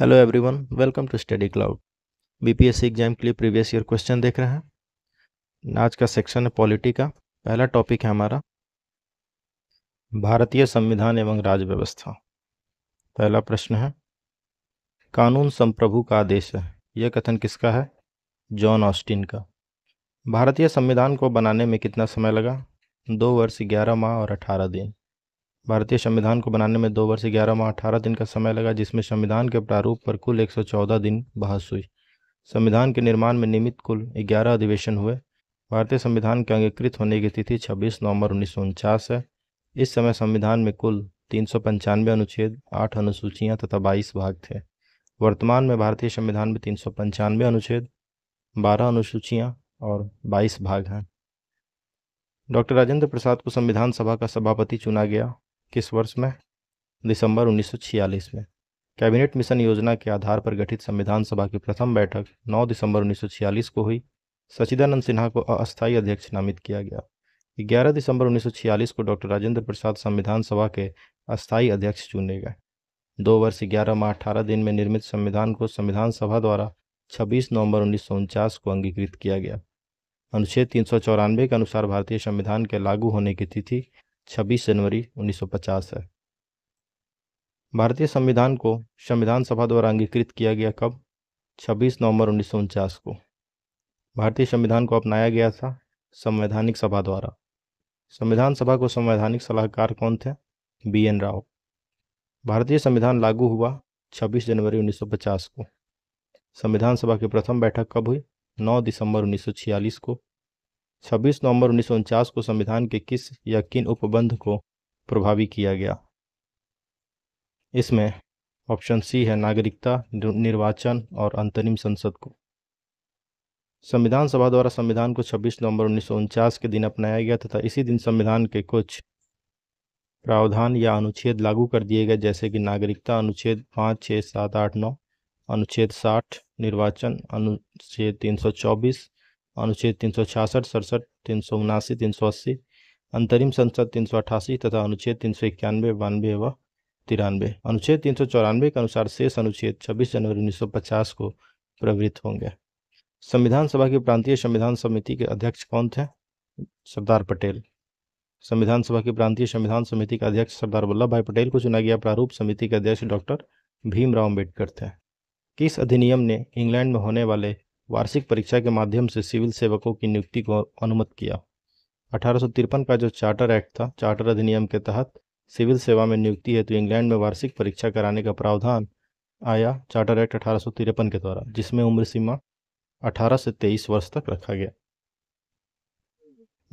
hello everyone welcome to study cloud BPSC exam के लिए previous year question देख रहे हैं आज का सेक्शन है पॉलिटी का पहला टॉपिक है हमारा भारतीय संविधान एवं राज्य व्यवस्था पहला प्रश्न है कानून संप्रभु का आदेश है यह कथन किसका है जॉन ऑस्टिन का भारतीय संविधान को बनाने में कितना समय लगा दो वर्ष ग्यारह माह और अठारह दिन भारतीय संविधान को बनाने में दो वर्ष ग्यारह माह अठारह दिन का समय लगा जिसमें संविधान के प्रारूप पर कुल चौदह दिन बहस हुई संविधान के निर्माण में निमित कुल ग्यारह अधिवेशन हुए भारतीय संविधान के अंगीकृत होने की तिथि 26 नवंबर उन्नीस है इस समय संविधान में कुल तीन अनुच्छेद आठ अनुसूचियाँ तथा बाईस भाग थे वर्तमान में भारतीय संविधान में तीन अनुच्छेद बारह अनुसूचियाँ और बाईस भाग हैं डॉक्टर राजेंद्र प्रसाद को संविधान सभा का सभापति चुना गया किस वर्ष में दिसंबर 1946 में कैबिनेट मिशन योजना के आधार पर गठित संविधान सभा की प्रथम बैठक 9 दिसंबर 1946 को हुई सचिदानंद सिन्हा को अस्थायी अध्यक्ष नामित किया गया 11 दिसंबर 1946 को डॉक्टर राजेंद्र प्रसाद संविधान सभा के अस्थायी अध्यक्ष चुने गए दो वर्ष ग्यारह माह अठारह दिन में निर्मित संविधान को संविधान सभा द्वारा 26 नवंबर उन्नीस को अंगीकृत किया गया अनुच्छेद तीन के अनुसार भारतीय संविधान के लागू होने की तिथि 26 जनवरी 1950 है भारतीय संविधान को संविधान सभा द्वारा अंगीकृत किया गया कब 26 नवंबर उन्नीस को भारतीय संविधान को अपनाया गया था संवैधानिक सभा द्वारा संविधान सभा को संवैधानिक सलाहकार कौन थे बी एन राव भारतीय संविधान लागू हुआ 26 जनवरी 1950 को संविधान सभा की प्रथम बैठक कब हुई 9 दिसंबर 1946 को 26 नवंबर उन्नीस को संविधान के किस या किन उपबंध को प्रभावी किया गया इसमें ऑप्शन सी है नागरिकता निर्वाचन और अंतरिम संसद को संविधान सभा द्वारा संविधान को 26 नवंबर उन्नीस के दिन अपनाया गया तथा इसी दिन संविधान के कुछ प्रावधान या अनुच्छेद लागू कर दिए गए जैसे कि नागरिकता अनुच्छेद पाँच छः सात आठ नौ अनुच्छेद साठ निर्वाचन अनुच्छेद तीन सौ चौबीस अनुच्छेद तीन सौ छियासठ सड़सठ तीन सौ उनासी तीन सौ अस्सी अंतरिम संसद तीन सौ अठासी तथा अनुच्छेद तीन सौ इक्यानवे बानवे व तिरानवे अनुच्छेद तीन सौ चौरानवे के अनुसार शेष अनुच्छेद छब्बीस जनवरी उन्नीस सौ पचास को प्रवृत्त होंगे संविधान सभा की प्रांतीय संविधान समिति के अध्यक्ष कौन थे सरदार पटेल संविधान सभा की प्रांतीय संविधान समिति के अध्यक्ष सरदार वल्लभ भाई पटेल को चुना गया प्रारूप समिति के अध्यक्ष डॉक्टर भीमराव अम्बेडकर थे किस अधिनियम ने इंग्लैंड में होने वाले वार्षिक परीक्षा के माध्यम से सिविल सेवकों की नियुक्ति को अनुमत किया अठारह का जो चार्टर एक्ट था चार्टर अधिनियम के तहत सिविल सेवा में नियुक्ति हेतु तो इंग्लैंड में वार्षिक परीक्षा कराने का प्रावधान आया चार्टर एक्ट अठारह के द्वारा जिसमें उम्र सीमा 18 से 23 वर्ष तक रखा गया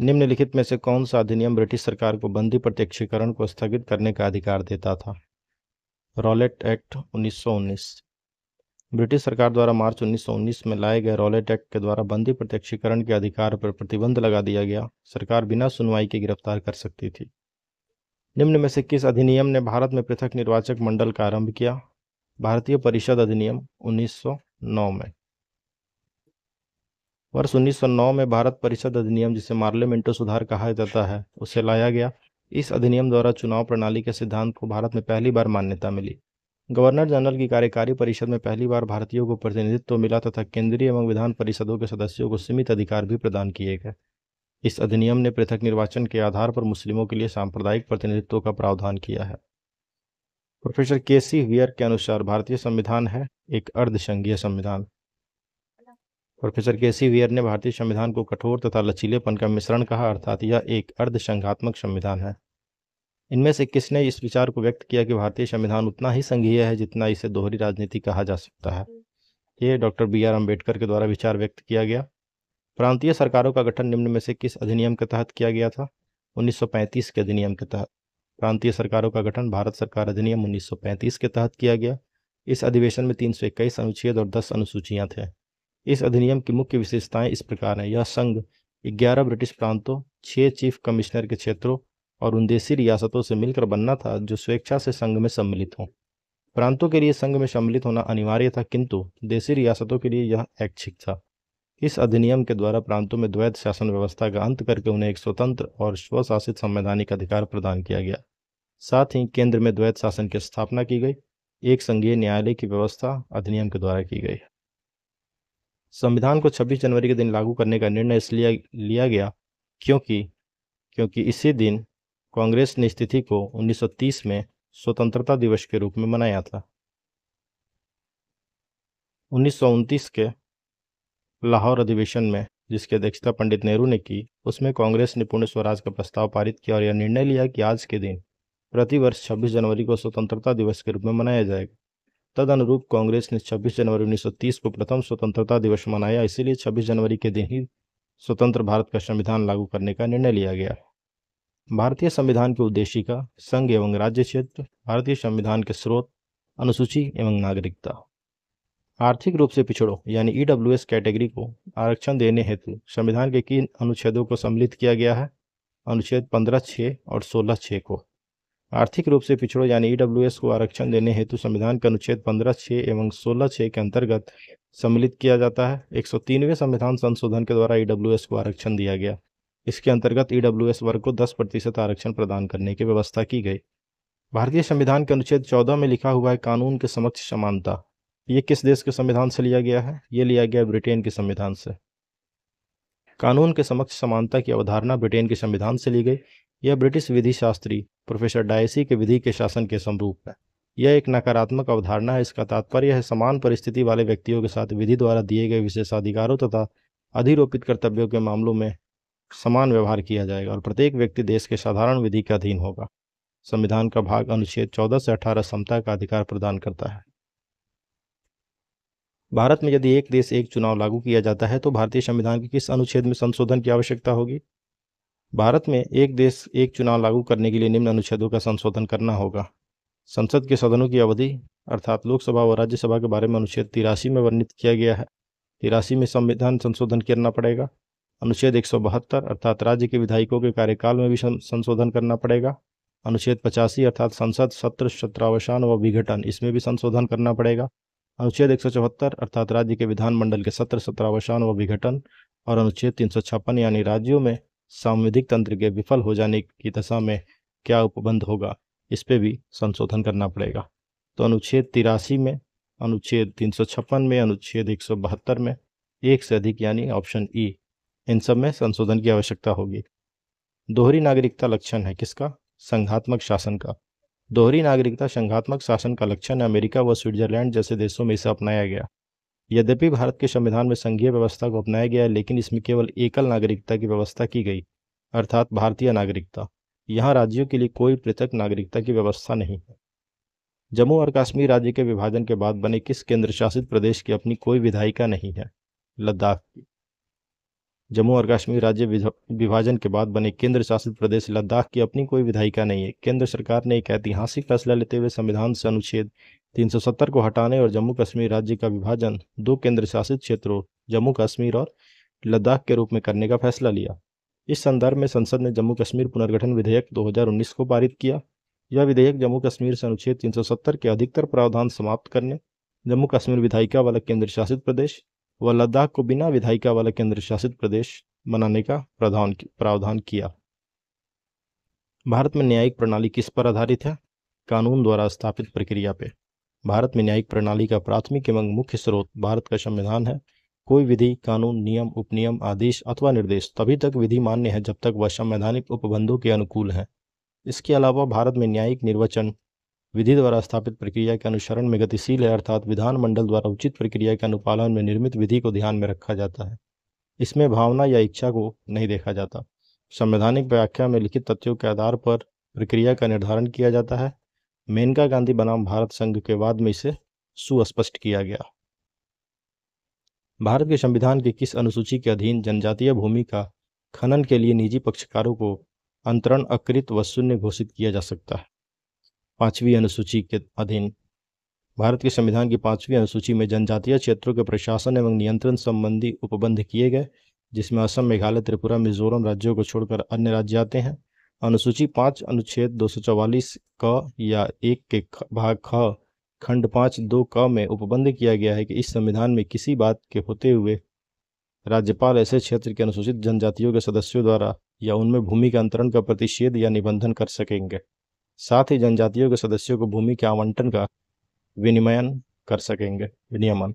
निम्नलिखित में से कौन सा अधिनियम ब्रिटिश सरकार को बंदी प्रत्यक्षीकरण को स्थगित करने का अधिकार देता था रॉलेट एक्ट 1919 ब्रिटिश सरकार द्वारा मार्च 1919 में लाए गए रॉलेट एक्ट के द्वारा बंदी प्रत्यक्षीकरण के अधिकार पर प्रतिबंध लगा दिया गया सरकार बिना सुनवाई के गिरफ्तार कर सकती थी निम्न में से किस अधिनियम ने भारत में पृथक निर्वाचक मंडल का आरंभ किया भारतीय परिषद अधिनियम 1909 में वर्ष 1909 में भारत परिषद अधिनियम जिसे मार्लिमेंटो सुधार कहा जाता है उसे लाया गया इस अधिनियम द्वारा चुनाव प्रणाली के सिद्धांत को भारत में पहली बार मान्यता मिली गवर्नर जनरल की कार्यकारी परिषद में पहली बार भारतीयों को प्रतिनिधित्व मिला तथा केंद्रीय एवं विधान परिषदों के सदस्यों को सीमित अधिकार भी प्रदान किए गए इस अधिनियम ने पृथक निर्वाचन के आधार पर मुस्लिमों के लिए सांप्रदायिक प्रतिनिधित्व का प्रावधान किया है प्रोफेसर के सी वियर के अनुसार भारतीय संविधान है एक अर्धसंघीय संविधान प्रोफेसर के सी वियर ने भारतीय संविधान को कठोर तथा लचीलेपन का मिश्रण कहा अर्थात यह एक अर्धसंघात्मक संविधान है इनमें से किसने इस विचार को व्यक्त किया कि भारतीय संविधान उतना ही संघीय है जितना इसे दोहरी राजनीति कहा जा सकता है ये डॉक्टर बी आर अम्बेडकर के द्वारा विचार व्यक्त किया गया प्रांतीय सरकारों का गठन निम्न में से किस अधिनियम के तहत किया गया था 1935 के अधिनियम के तहत प्रांतीय सरकारों का गठन भारत सरकार अधिनियम 1935 के तहत किया गया इस अधिवेशन में इक्कीस अनुच्छेद और 10 अनुसूचियां थे इस अधिनियम की मुख्य विशेषताएं इस प्रकार हैं यह संघ 11 ब्रिटिश प्रांतों 6 चीफ कमिश्नर के क्षेत्रों और उन देसी रियासतों से मिलकर बनना था जो स्वेच्छा से संघ में सम्मिलित हों प्रांतों के लिए संघ में सम्मिलित होना अनिवार्य था किंतु देसी रियासतों के लिए यह ऐच्छिक था इस अधिनियम के द्वारा प्रांतों में द्वैत शासन व्यवस्था का अंत करके उन्हें एक स्वतंत्र और स्वशासित संवैधानिक अधिकार प्रदान किया गया साथ ही केंद्र में द्वैत शासन की स्थापना की गई एक संघीय न्यायालय की व्यवस्था अधिनियम के द्वारा की गई संविधान को 26 जनवरी के दिन लागू करने का निर्णय इसलिए लिया गया क्योंकि क्योंकि इसी दिन कांग्रेस ने स्थिति को 1930 में स्वतंत्रता दिवस के रूप में मनाया था उन्नीस के लाहौर अधिवेशन में जिसकी अध्यक्षता पंडित नेहरू ने की उसमें कांग्रेस ने पूर्ण स्वराज का प्रस्ताव पारित किया और यह निर्णय लिया कि आज के दिन प्रतिवर्ष 26 जनवरी को स्वतंत्रता दिवस के रूप में मनाया जाएगा तद अनुरूप कांग्रेस ने 26 जनवरी 1930 को प्रथम स्वतंत्रता दिवस मनाया इसीलिए 26 जनवरी के दिन ही स्वतंत्र भारत का संविधान लागू करने का निर्णय लिया गया है भारतीय संविधान की उद्देशिका संघ एवं राज्य क्षेत्र भारतीय संविधान के स्रोत अनुसूची एवं नागरिकता आर्थिक रूप से पिछड़ों यानी ई e कैटेगरी को आरक्षण देने हेतु संविधान के किन अनुच्छेदों को सम्मिलित किया गया है अनुच्छेद पंद्रह छः और सोलह छः को आर्थिक रूप से पिछड़ों यानी ई e को आरक्षण देने हेतु संविधान के अनुच्छेद पंद्रह छः एवं सोलह छः के अंतर्गत सम्मिलित किया जाता है एक संविधान संशोधन के द्वारा ई e को आरक्षण दिया गया इसके अंतर्गत ई e वर्ग को 10 प्रतिशत आरक्षण प्रदान करने की व्यवस्था की गई भारतीय संविधान के अनुच्छेद चौदह में लिखा हुआ है कानून के समक्ष समानता ये किस देश के संविधान से लिया गया है ये लिया गया ब्रिटेन के संविधान से कानून के समक्ष समानता की अवधारणा ब्रिटेन के संविधान से ली गई यह ब्रिटिश विधि शास्त्री प्रोफेसर डायसी के विधि के शासन के समरूप है यह एक नकारात्मक अवधारणा है इसका तात्पर्य है समान परिस्थिति वाले व्यक्तियों के साथ विधि द्वारा दिए गए विशेषाधिकारों तथा अधिरोपित कर्तव्यों के मामलों में समान व्यवहार किया जाएगा और प्रत्येक व्यक्ति देश के साधारण विधि के अधीन होगा संविधान का भाग अनुच्छेद 14 से 18 समता का अधिकार प्रदान करता है भारत में यदि एक देश एक चुनाव लागू किया जाता है तो भारतीय संविधान के किस अनुच्छेद में संशोधन की आवश्यकता होगी भारत में एक देश एक चुनाव लागू करने के लिए निम्न अनुच्छेदों का संशोधन करना होगा संसद के सदनों की अवधि अर्थात लोकसभा व राज्यसभा के बारे में अनुच्छेद तिरासी में वर्णित किया गया है तिरासी में संविधान संशोधन करना पड़ेगा अनुच्छेद एक अर्थात राज्य के विधायकों के कार्यकाल में भी संशोधन करना पड़ेगा अनुच्छेद पचासी अर्थात संसद सत्र सत्रावसान व विघटन इसमें भी संशोधन करना पड़ेगा अनुच्छेद एक अर्थात राज्य के विधानमंडल के सत्र सत्रावसान व विघटन और अनुच्छेद तीन यानी राज्यों में सांविधिक तंत्र के विफल हो जाने की दशा में क्या उपबंध होगा इस पर भी संशोधन करना पड़ेगा तो अनुच्छेद तिरासी में अनुच्छेद तीन में अनुच्छेद एक में एक से अधिक यानी ऑप्शन ई इन सब में संशोधन की आवश्यकता होगी दोहरी नागरिकता लक्षण है किसका संघात्मक शासन का दोहरी नागरिकता संघात्मक शासन का लक्षण अमेरिका व स्विट्जरलैंड जैसे देशों में इसे अपनाया गया यद्यपि भारत के संविधान में संघीय व्यवस्था को अपनाया गया है लेकिन इसमें केवल एकल नागरिकता की व्यवस्था की गई अर्थात भारतीय नागरिकता यहाँ राज्यों के लिए कोई पृथक नागरिकता की व्यवस्था नहीं है जम्मू और कश्मीर राज्य के विभाजन के बाद बने किस केंद्र शासित प्रदेश की अपनी कोई विधायिका नहीं है लद्दाख की जम्मू और कश्मीर राज्य विभाजन के बाद बने केंद्र शासित प्रदेश लद्दाख की अपनी कोई विधायिका नहीं है केंद्र सरकार ने एक ऐतिहासिक फैसला लेते हुए संविधान से अनुच्छेद 370 को हटाने और जम्मू कश्मीर राज्य का विभाजन दो केंद्र शासित क्षेत्रों जम्मू कश्मीर और लद्दाख के रूप में करने का फैसला लिया इस संदर्भ में संसद ने जम्मू कश्मीर पुनर्गठन विधेयक 2019 को पारित किया यह विधेयक जम्मू कश्मीर से अनुच्छेद 370 के अधिकतर प्रावधान समाप्त करने जम्मू कश्मीर विधायिका वाला केंद्र शासित प्रदेश व लद्दाख को बिना विधायिका वाला केंद्र शासित प्रदेश बनाने का प्रावधान प्रावधान किया भारत में न्यायिक प्रणाली किस पर आधारित है कानून द्वारा स्थापित प्रक्रिया पे भारत में न्यायिक प्रणाली का प्राथमिक एवं मुख्य स्रोत भारत का संविधान है कोई विधि कानून नियम उपनियम आदेश अथवा निर्देश तभी तक विधि मान्य है जब तक वह संवैधानिक उपबंधों के अनुकूल है इसके अलावा भारत में न्यायिक निर्वाचन विधि द्वारा स्थापित प्रक्रिया के अनुसरण में गतिशील है अर्थात विधानमंडल द्वारा उचित प्रक्रिया के अनुपालन में निर्मित विधि को ध्यान में रखा जाता है इसमें भावना या इच्छा को नहीं देखा जाता संवैधानिक व्याख्या में लिखित तथ्यों के आधार पर प्रक्रिया का निर्धारण किया जाता है मेनका गांधी बनाम भारत संघ के बाद में इसे सुस्पष्ट किया गया भारत के संविधान की किस अनुसूची के अधीन जनजातीय भूमि का खनन के लिए निजी पक्षकारों को अंतरण अकृत व शून्य घोषित किया जा सकता है पाँचवीं अनुसूची के अधीन भारत के संविधान की पांचवी अनुसूची में जनजातीय क्षेत्रों के प्रशासन एवं नियंत्रण संबंधी उपबंध किए गए जिसमें असम मेघालय त्रिपुरा मिजोरम राज्यों को छोड़कर अन्य राज्य आते हैं अनुसूची पाँच अनुच्छेद दो क या एक के भाग ख खंड पाँच दो क में उपबंध किया गया है कि इस संविधान में किसी बात के होते हुए राज्यपाल ऐसे क्षेत्र के अनुसूचित जनजातियों के सदस्यों द्वारा या उनमें भूमि के अंतरण का प्रतिषेध या निबंधन कर सकेंगे साथ ही जनजातियों के सदस्यों को भूमि के आवंटन का विनिमयन कर सकेंगे विनियमन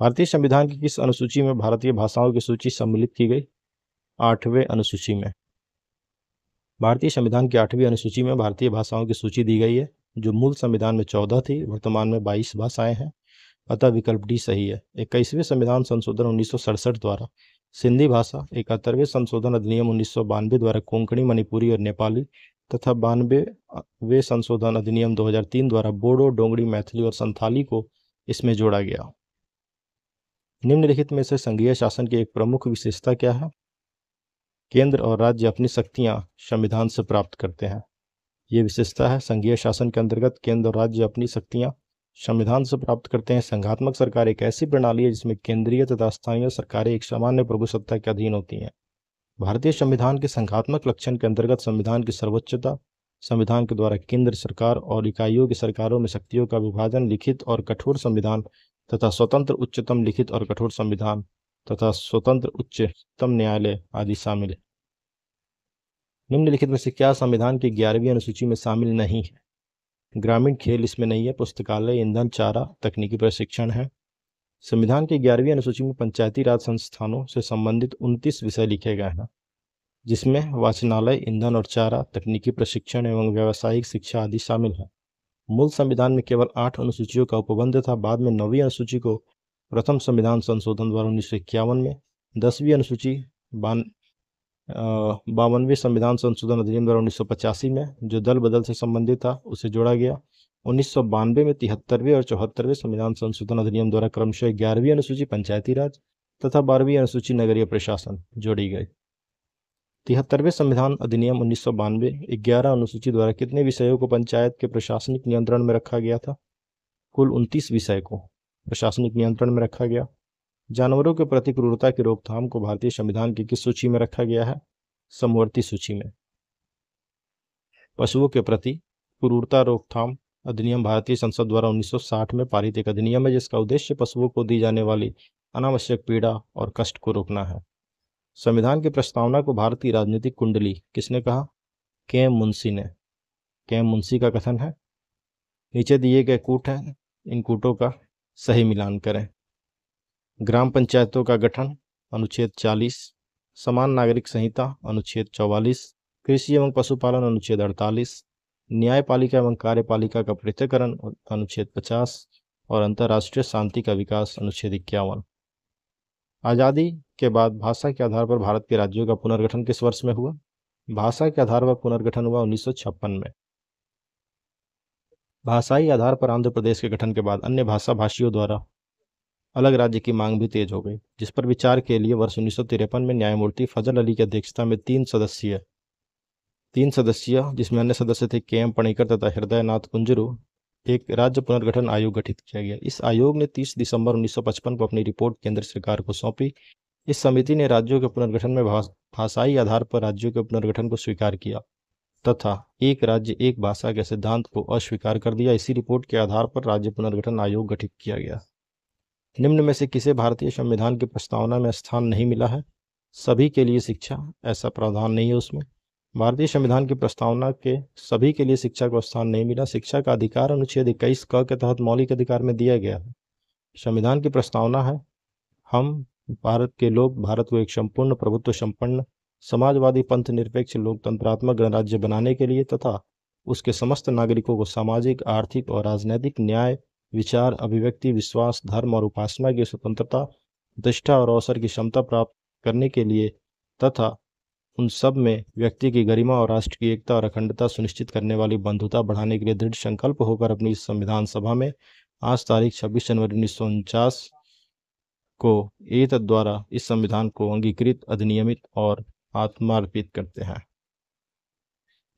भारतीय संविधान की किस अनुसूची में भारतीय भाषाओं की सूची सम्मिलित की गई आठवें अनुसूची में भारतीय संविधान की आठवीं अनुसूची में भारतीय भाषाओं की सूची दी गई है जो मूल संविधान में चौदह थी वर्तमान में बाईस भाषाएं हैं अतः विकल्प डी सही है इक्कीसवें संविधान संशोधन उन्नीस द्वारा सिंधी भाषा इकहत्तरवें संशोधन अधिनियम उन्नीस द्वारा कोंकणी मणिपुरी और नेपाली तथा बानवे वे संशोधन अधिनियम 2003 द्वारा बोडो डोंगरी मैथिली और संथाली को इसमें जोड़ा गया निम्नलिखित में से संघीय शासन की एक प्रमुख विशेषता क्या है केंद्र और राज्य अपनी शक्तियां संविधान से प्राप्त करते हैं ये विशेषता है संघीय शासन के अंतर्गत केंद्र और राज्य अपनी शक्तियां संविधान से प्राप्त करते हैं संघात्मक सरकार एक ऐसी प्रणाली है जिसमें केंद्रीय तथा स्थानीय सरकारें एक सामान्य प्रभुसत्ता के अधीन होती हैं भारतीय संविधान के संघात्मक लक्षण के अंतर्गत संविधान की सर्वोच्चता संविधान के द्वारा केंद्र सरकार और इकाइयों की सरकारों में शक्तियों का विभाजन लिखित और कठोर संविधान तथा स्वतंत्र उच्चतम लिखित और कठोर संविधान तथा स्वतंत्र उच्चतम न्यायालय आदि शामिल है निम्नलिखित में से क्या संविधान की ग्यारहवीं अनुसूची में शामिल नहीं है ग्रामीण खेल इसमें नहीं है पुस्तकालय ईंधन चारा तकनीकी प्रशिक्षण है संविधान की ग्यारहवीं अनुसूची में पंचायती राज संस्थानों से संबंधित उनतीस विषय लिखे गए हैं जिसमें वाचनालय ईंधन और चारा तकनीकी प्रशिक्षण एवं व्यावसायिक शिक्षा आदि शामिल है मूल संविधान में केवल आठ अनुसूचियों का उपबंध था बाद में नौवीं अनुसूची को प्रथम संविधान संशोधन द्वारा उन्नीस में दसवीं अनुसूची बान बावनवीं संविधान संशोधन अधिनियम द्वारा उन्नीस में जो दल बदल से संबंधित था उसे जोड़ा गया उन्नीस में तिहत्तरवें और चौहत्तरवें संविधान संशोधन अधिनियम द्वारा क्रमशः ग्यारहवीं अनुसूची पंचायती राज तथा बारहवीं अनुसूची नगरीय प्रशासन जोड़ी गई तिहत्तरवें संविधान अधिनियम उन्नीस सौ बानवे ग्यारह अनुसूची द्वारा कितने विषयों को पंचायत के प्रशासनिक नियंत्रण में रखा गया था कुल उनतीस विषय को प्रशासनिक नियंत्रण में रखा गया जानवरों के प्रति क्रूरता की रोकथाम को भारतीय संविधान की किस सूची में रखा गया है समवर्ती सूची में पशुओं के प्रति क्रूरता रोकथाम अधिनियम भारतीय संसद द्वारा 1960 में पारित एक अधिनियम है जिसका उद्देश्य पशुओं को दी जाने वाली अनावश्यक पीड़ा और कष्ट को रोकना है संविधान की प्रस्तावना को भारतीय राजनीतिक कुंडली किसने कहा के मुंशी ने के मुंशी का कथन है नीचे दिए गए कूट हैं इन कूटों का सही मिलान करें ग्राम पंचायतों का गठन अनुच्छेद 40 समान नागरिक संहिता अनुच्छेद 44 कृषि एवं पशुपालन अनुच्छेद अड़तालीस न्यायपालिका एवं कार्यपालिका का पृथककरण अनुच्छेद 50 और अंतर्राष्ट्रीय शांति का विकास अनुच्छेद इक्यावन आज़ादी के बाद भाषा के आधार पर भारत के राज्यों का पुनर्गठन किस वर्ष में हुआ भाषा के आधार पर पुनर्गठन हुआ उन्नीस में भाषाई आधार पर आंध्र प्रदेश के गठन के बाद अन्य भाषा भाषियों द्वारा अलग राज्य की मांग भी तेज हो गई जिस पर विचार के लिए वर्ष उन्नीस में न्यायमूर्ति फजल अली की अध्यक्षता में तीन सदस्यीय तीन सदस्य जिसमें अन्य सदस्य थे के एम पणिकर तथा हृदय नाथ कुंजरू एक राज्य पुनर्गठन आयोग गठित किया गया इस आयोग ने 30 दिसंबर 1955 को अपनी रिपोर्ट केंद्र सरकार को सौंपी इस समिति ने राज्यों के पुनर्गठन में भाषाई आधार पर राज्यों के पुनर्गठन को स्वीकार किया तथा एक राज्य एक भाषा के सिद्धांत को अस्वीकार कर दिया इसी रिपोर्ट के आधार पर राज्य पुनर्गठन आयोग गठित किया गया निम्न में से किसे भारतीय संविधान की प्रस्तावना में स्थान नहीं मिला है सभी के लिए शिक्षा ऐसा प्रावधान नहीं है उसमें भारतीय संविधान की प्रस्तावना के सभी के लिए शिक्षा को स्थान नहीं मिला शिक्षा का अधिकार अनुच्छेद इक्कीस क के तहत मौलिक अधिकार में दिया गया है संविधान की प्रस्तावना है हम भारत के लोग भारत को एक संपूर्ण प्रभुत्व संपन्न समाजवादी पंथ निरपेक्ष लोकतंत्रात्मक गणराज्य बनाने के लिए तथा उसके समस्त नागरिकों को सामाजिक आर्थिक और राजनैतिक न्याय विचार अभिव्यक्ति विश्वास धर्म और उपासना की स्वतंत्रता प्रतिष्ठा और अवसर की क्षमता प्राप्त करने के लिए तथा उन सब में व्यक्ति की गरिमा और राष्ट्र की एकता और अखंडता सुनिश्चित करने वाली बंधुता बढ़ाने के लिए दृढ़ संकल्प होकर अपनी संविधान सभा में आज तारीख छब्बीस जनवरी उन्नीस को ए द्वारा इस संविधान को अंगीकृत अधिनियमित और आत्मार्पित करते हैं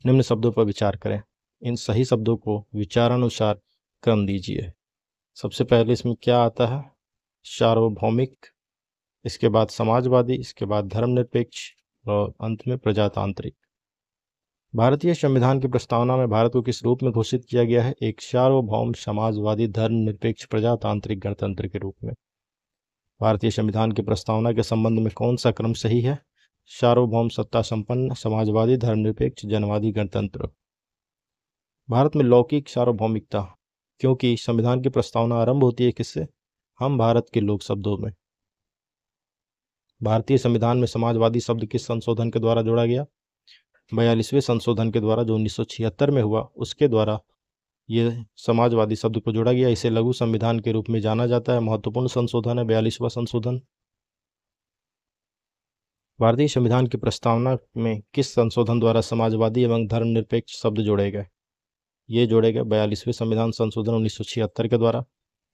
निम्न शब्दों पर विचार करें इन सही शब्दों को विचारानुसार क्रम दीजिए सबसे पहले इसमें क्या आता है सार्वभौमिक इसके बाद समाजवादी इसके बाद धर्मनिरपेक्ष और अंत में प्रजातांत्रिक भारतीय संविधान की प्रस्तावना में भारत को किस रूप में घोषित किया गया है एक सार्वभौम समाजवादी धर्म निरपेक्ष प्रजातांत्रिक गणतंत्र के रूप में भारतीय संविधान की प्रस्तावना के संबंध में कौन सा क्रम सही है सार्वभौम सत्ता संपन्न समाजवादी धर्मनिरपेक्ष जनवादी गणतंत्र भारत में लौकिक सार्वभौमिकता क्योंकि संविधान की प्रस्तावना आरंभ होती है किससे हम भारत के लोग शब्दों में भारतीय संविधान में समाजवादी शब्द किस संशोधन के द्वारा जोड़ा गया बयालीसवें संशोधन के द्वारा जो उन्नीस में हुआ उसके द्वारा ये समाजवादी शब्द को जोड़ा गया इसे लघु संविधान के रूप में जाना जाता है महत्वपूर्ण संशोधन है बयालीसवा संशोधन भारतीय संविधान की प्रस्तावना में किस संशोधन द्वारा समाजवादी एवं धर्मनिरपेक्ष शब्द जोड़े गए ये जोड़े गए बयालीसवें संविधान संशोधन उन्नीस के द्वारा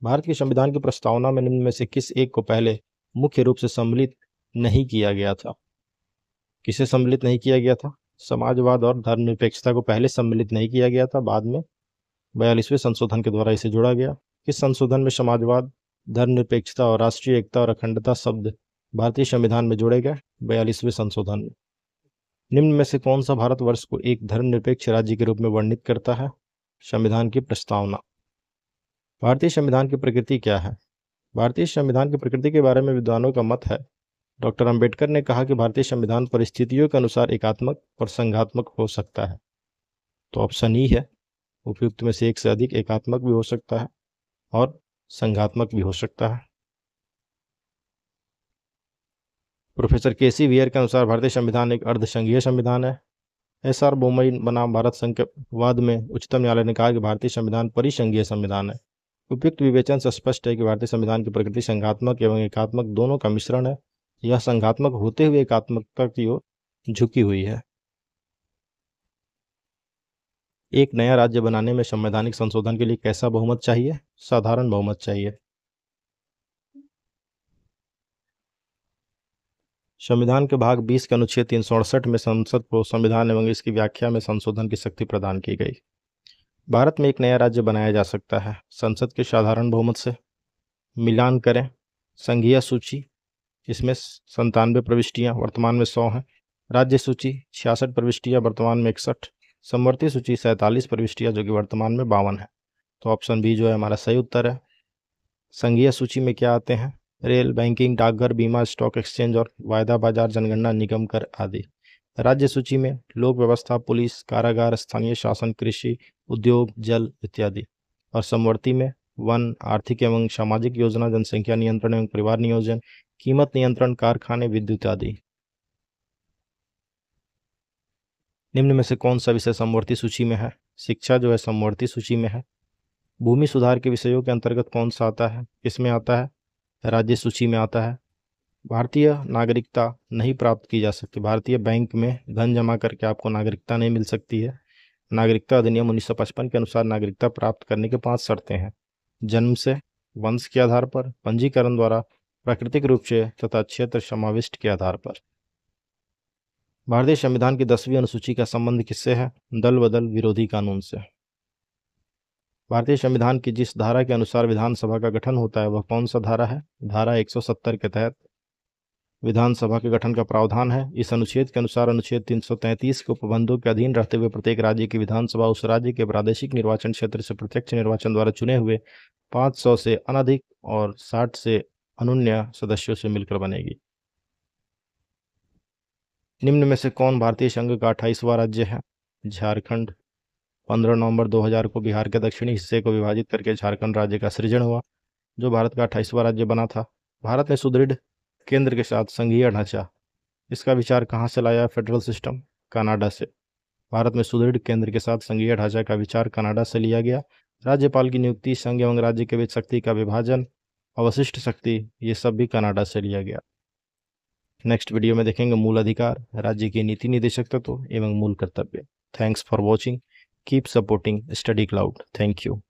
भारत के संविधान की प्रस्तावना में निम्न में से किस एक को पहले मुख्य रूप से सम्मिलित नहीं किया गया था किसे सम्मिलित नहीं किया गया था समाजवाद और धर्मनिरपेक्षता को पहले सम्मिलित नहीं किया गया था बाद में बयालीसवें संशोधन के द्वारा इसे जोड़ा गया किस संशोधन में समाजवाद धर्मनिरपेक्षता और राष्ट्रीय एकता और अखंडता शब्द भारतीय संविधान में जोड़े गए बयालीसवें संशोधन में निम्न में से कौन सा भारतवर्ष को एक धर्मनिरपेक्ष राज्य के रूप में वर्णित करता है संविधान की प्रस्तावना भारतीय संविधान की प्रकृति क्या है भारतीय संविधान की प्रकृति के बारे में विद्वानों का मत है डॉक्टर अंबेडकर ने कहा कि भारतीय संविधान परिस्थितियों के अनुसार एकात्मक और संघात्मक हो सकता है तो ऑप्शन ई e है उपयुक्त में से एक से अधिक एकात्मक भी हो सकता है और संघात्मक भी हो सकता है प्रोफेसर के सी वियर के अनुसार भारतीय संविधान एक अर्धसंघीय संविधान है एस आर बोमई बनाम भारत संघ के वाद में उच्चतम न्यायालय ने कहा कि भारतीय संविधान परिसंघीय संविधान है उपयुक्त विवेचन से स्पष्ट है कि भारतीय संविधान की प्रकृति संघात्मक एवं एकात्मक दोनों का मिश्रण है यह संघात्मक होते हुए एकात्मकता की ओर झुकी हुई है एक नया राज्य बनाने में संवैधानिक संशोधन के लिए कैसा बहुमत चाहिए साधारण बहुमत चाहिए संविधान के भाग 20 के अनुच्छेद तीन में संसद को संविधान एवं इसकी व्याख्या में संशोधन की शक्ति प्रदान की गई भारत में एक नया राज्य बनाया जा सकता है संसद के साधारण बहुमत से मिलान करें संघीय सूची इसमें संतानवे प्रविष्टियां वर्तमान में सौ हैं राज्य सूची छियासठ प्रविष्टियां वर्तमान में इकसठ समवर्ती सूची सैंतालीस प्रविष्टियां जो कि वर्तमान में बावन है तो ऑप्शन बी जो है हमारा सही उत्तर है संघीय सूची में क्या आते हैं रेल बैंकिंग डाकघर बीमा स्टॉक एक्सचेंज और वायदा बाजार जनगणना निगम कर आदि राज्य सूची में लोक व्यवस्था पुलिस कारागार स्थानीय शासन कृषि उद्योग जल इत्यादि और समवर्ती में वन आर्थिक एवं सामाजिक योजना जनसंख्या नियंत्रण एवं परिवार नियोजन कीमत नियंत्रण कारखाने विद्युत आदि निम्न में से कौन सा विषय समवर्ती सूची में है शिक्षा जो है समवर्ती सूची में है भूमि सुधार के विषयों के अंतर्गत कौन सा आता है किसमें आता है राज्य सूची में आता है भारतीय नागरिकता नहीं प्राप्त की जा सकती भारतीय बैंक में धन जमा करके आपको नागरिकता नहीं मिल सकती है नागरिकता अधिनियम 1955 के अनुसार नागरिकता प्राप्त करने के पांच शर्तें हैं जन्म से वंश के आधार पर पंजीकरण द्वारा प्राकृतिक रूप से तथा क्षेत्र समाविष्ट के आधार पर भारतीय संविधान की दसवीं अनुसूची का संबंध किससे है दल बदल विरोधी कानून से भारतीय संविधान की जिस धारा के अनुसार विधानसभा का गठन होता है वह कौन सा धारा है धारा 170 के तहत विधानसभा के गठन का प्रावधान है इस अनुच्छेद के अनुसार अनुच्छेद 333 के उपबंधों के अधीन रहते हुए प्रत्येक राज्य की विधानसभा उस राज्य के प्रादेशिक निर्वाचन क्षेत्र से प्रत्यक्ष निर्वाचन द्वारा चुने हुए 500 से अनधिक और 60 से अनुन्य सदस्यों से मिलकर बनेगी निम्न में से कौन भारतीय संघ का अट्ठाईसवां राज्य है झारखंड पंद्रह नवम्बर दो को बिहार के दक्षिणी हिस्से को विभाजित करके झारखंड राज्य का सृजन हुआ जो भारत का अट्ठाईसवां राज्य बना था भारत ने सुदृढ़ केंद्र के साथ संघीय ढांचा इसका विचार कहाँ से लाया फेडरल सिस्टम कनाडा से भारत में सुदृढ़ केंद्र के साथ संघीय ढांचा का विचार कनाडा से लिया गया राज्यपाल की नियुक्ति संघ एवं राज्य के बीच शक्ति का विभाजन अवशिष्ट शक्ति ये सब भी कनाडा से लिया गया नेक्स्ट वीडियो में देखेंगे मूल अधिकार राज्य की नीति निदेशक तत्व एवं मूल कर्तव्य thanks for watching keep supporting study cloud thank you